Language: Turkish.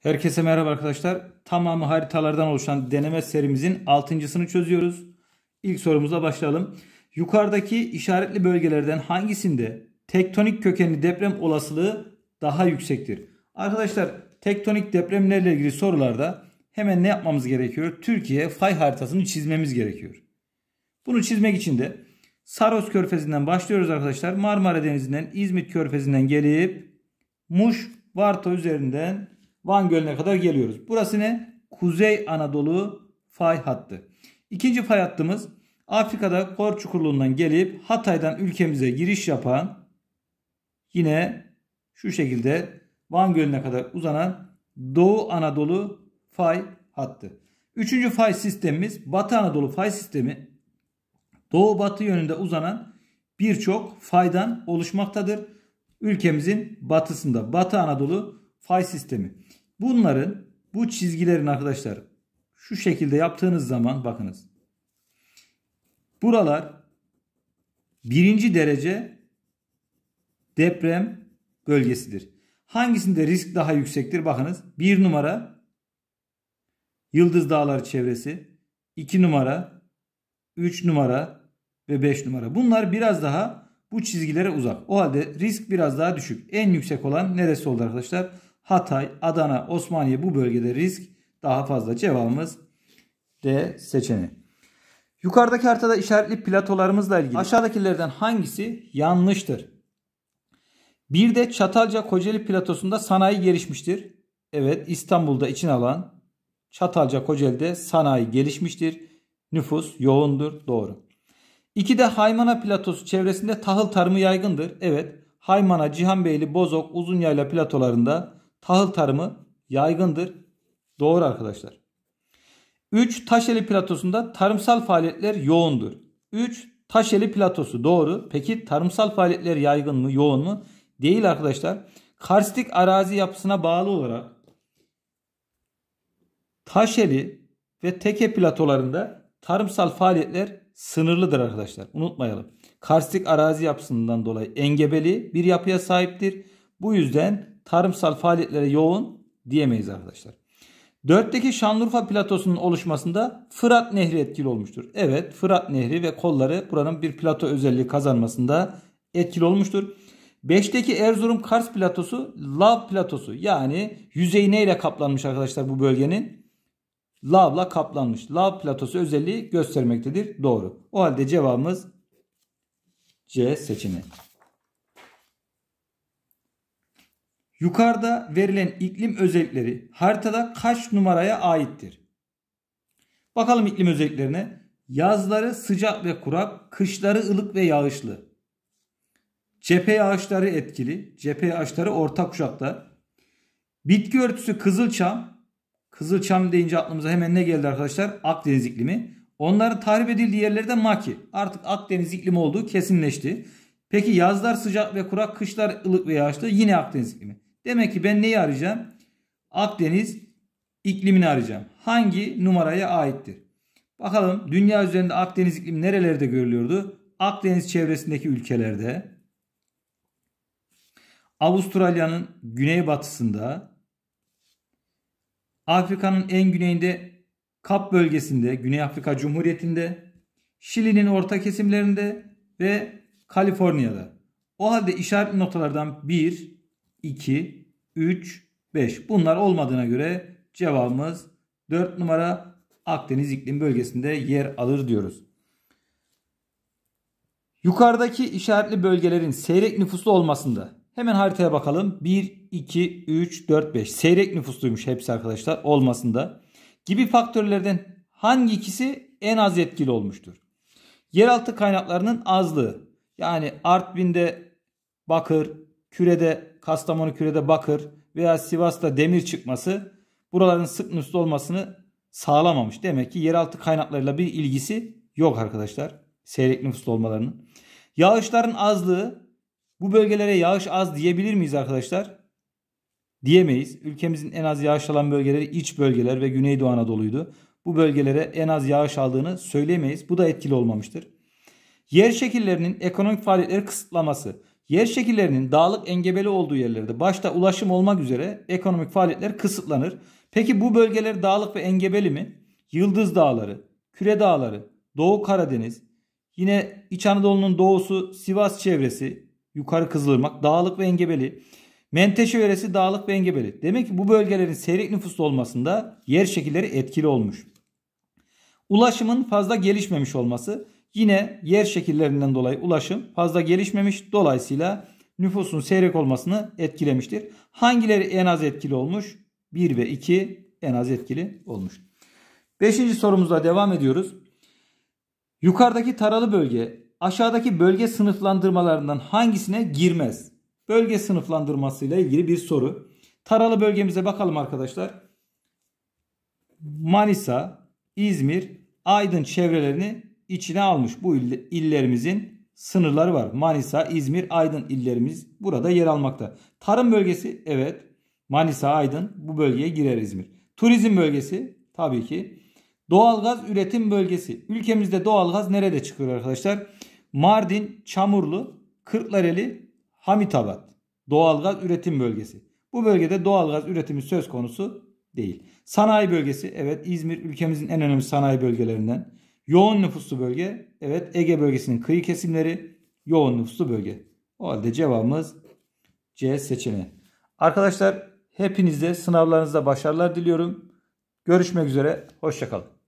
Herkese merhaba arkadaşlar. Tamamı haritalardan oluşan deneme serimizin 6.sını çözüyoruz. İlk sorumuza başlayalım. Yukarıdaki işaretli bölgelerden hangisinde tektonik kökenli deprem olasılığı daha yüksektir? Arkadaşlar tektonik depremlerle ilgili sorularda hemen ne yapmamız gerekiyor? Türkiye fay haritasını çizmemiz gerekiyor. Bunu çizmek için de Saros Körfezi'nden başlıyoruz arkadaşlar. Marmara Denizi'nden, İzmit Körfezi'nden gelip Muş, Varta üzerinden Van Gölü'ne kadar geliyoruz. Burası ne? Kuzey Anadolu fay hattı. İkinci fay hattımız Afrika'da Kor Çukurluğundan gelip Hatay'dan ülkemize giriş yapan yine şu şekilde Van Gölü'ne kadar uzanan Doğu Anadolu fay hattı. Üçüncü fay sistemimiz Batı Anadolu fay sistemi Doğu Batı yönünde uzanan birçok faydan oluşmaktadır. Ülkemizin batısında Batı Anadolu fay sistemi. Bunların bu çizgilerin arkadaşlar şu şekilde yaptığınız zaman bakınız. Buralar birinci derece deprem bölgesidir. Hangisinde risk daha yüksektir? Bakınız. Bir numara Yıldız Dağları çevresi. 2 numara, 3 numara ve 5 numara. Bunlar biraz daha bu çizgilere uzak. O halde risk biraz daha düşük. En yüksek olan neresi oldu arkadaşlar? Hatay, Adana, Osmaniye bu bölgede risk daha fazla. Cevabımız D seçeneği. Yukarıdaki haritada işaretli platolarımızla ilgili aşağıdakilerden hangisi yanlıştır? Bir de Çatalca Kocaeli platosunda sanayi gelişmiştir. Evet İstanbul'da için alan Çatalca Kocaeli'de sanayi gelişmiştir. Nüfus yoğundur. Doğru. İki de Haymana platosu çevresinde tahıl tarımı yaygındır. Evet Haymana, Cihanbeyli, Bozok, Uzunyayla platolarında tahıl tarımı yaygındır. Doğru arkadaşlar. 3. Taşeli platosunda tarımsal faaliyetler yoğundur. 3. Taşeli platosu doğru. Peki tarımsal faaliyetler yaygın mı, yoğun mu? Değil arkadaşlar. Karstik arazi yapısına bağlı olarak Taşeli ve Teke platolarında tarımsal faaliyetler sınırlıdır arkadaşlar. Unutmayalım. Karstik arazi yapısından dolayı engebeli bir yapıya sahiptir. Bu yüzden tarımsal faaliyetlere yoğun diyemeyiz arkadaşlar. Dörtteki Şanlıurfa platosunun oluşmasında Fırat Nehri etkili olmuştur. Evet Fırat Nehri ve kolları buranın bir plato özelliği kazanmasında etkili olmuştur. Beşteki Erzurum Kars platosu lav platosu yani yüzeyi neyle kaplanmış arkadaşlar bu bölgenin? Lavla kaplanmış. Lav platosu özelliği göstermektedir. Doğru. O halde cevabımız C seçeneği. Yukarıda verilen iklim özellikleri haritada kaç numaraya aittir? Bakalım iklim özelliklerine. Yazları sıcak ve kurak, kışları ılık ve yağışlı. Cephe yağışları etkili, cephe yağışları orta kuşakta. Bitki örtüsü kızılçam. Kızılçam deyince aklımıza hemen ne geldi arkadaşlar? Akdeniz iklimi. Onların tahrip edildiği yerlerde maki. Artık Akdeniz iklimi olduğu kesinleşti. Peki yazlar sıcak ve kurak, kışlar ılık ve yağışlı yine Akdeniz iklimi. Demek ki ben neyi arayacağım? Akdeniz iklimini arayacağım. Hangi numaraya aittir? Bakalım dünya üzerinde Akdeniz iklimi nerelerde görülüyordu? Akdeniz çevresindeki ülkelerde, Avustralya'nın güneybatısında, Afrika'nın en güneyinde Kap bölgesinde, Güney Afrika Cumhuriyeti'nde, Şili'nin orta kesimlerinde ve Kaliforniya'da. O halde işaret notalardan bir. 2, 3, 5. Bunlar olmadığına göre cevabımız 4 numara Akdeniz iklim bölgesinde yer alır diyoruz. Yukarıdaki işaretli bölgelerin seyrek nüfuslu olmasında hemen haritaya bakalım. 1, 2, 3, 4, 5 seyrek nüfusluymuş hepsi arkadaşlar olmasında gibi faktörlerden hangi ikisi en az etkili olmuştur? Yeraltı kaynaklarının azlığı yani Artvin'de bakır, kürede Kastamonu Küre'de bakır veya Sivas'ta demir çıkması buraların sık nüslu olmasını sağlamamış. Demek ki yeraltı kaynaklarıyla bir ilgisi yok arkadaşlar. Seyrek nüfuslu olmalarının. Yağışların azlığı bu bölgelere yağış az diyebilir miyiz arkadaşlar? Diyemeyiz. Ülkemizin en az yağış alan bölgeleri iç bölgeler ve Güneydoğu Anadolu'ydu. Bu bölgelere en az yağış aldığını söyleyemeyiz. Bu da etkili olmamıştır. Yer şekillerinin ekonomik faaliyetleri kısıtlaması. Yer şekillerinin dağlık engebeli olduğu yerlerde başta ulaşım olmak üzere ekonomik faaliyetler kısıtlanır. Peki bu bölgeler dağlık ve engebeli mi? Yıldız Dağları, Küre Dağları, Doğu Karadeniz, yine İç Anadolu'nun doğusu Sivas çevresi, yukarı Kızılırmak, dağlık ve engebeli. Menteşe yöresi dağlık ve engebeli. Demek ki bu bölgelerin seyrek nüfuslu olmasında yer şekilleri etkili olmuş. Ulaşımın fazla gelişmemiş olması Yine yer şekillerinden dolayı ulaşım fazla gelişmemiş. Dolayısıyla nüfusun seyrek olmasını etkilemiştir. Hangileri en az etkili olmuş? 1 ve 2 en az etkili olmuş. Beşinci sorumuzla devam ediyoruz. Yukarıdaki taralı bölge aşağıdaki bölge sınıflandırmalarından hangisine girmez? Bölge sınıflandırmasıyla ilgili bir soru. Taralı bölgemize bakalım arkadaşlar. Manisa, İzmir, Aydın çevrelerini içine almış bu illerimizin sınırları var. Manisa, İzmir, Aydın illerimiz burada yer almakta. Tarım bölgesi evet Manisa, Aydın bu bölgeye girer İzmir. Turizm bölgesi tabii ki. Doğalgaz üretim bölgesi. Ülkemizde doğalgaz nerede çıkıyor arkadaşlar? Mardin, Çamurlu, Kırklareli, Hamitabat. Doğalgaz üretim bölgesi. Bu bölgede doğalgaz üretimi söz konusu değil. Sanayi bölgesi evet İzmir ülkemizin en önemli sanayi bölgelerinden. Yoğun nüfuslu bölge. Evet Ege bölgesinin kıyı kesimleri yoğun nüfuslu bölge. O halde cevabımız C seçeneği. Arkadaşlar hepinizde sınavlarınızda başarılar diliyorum. Görüşmek üzere. Hoşçakalın.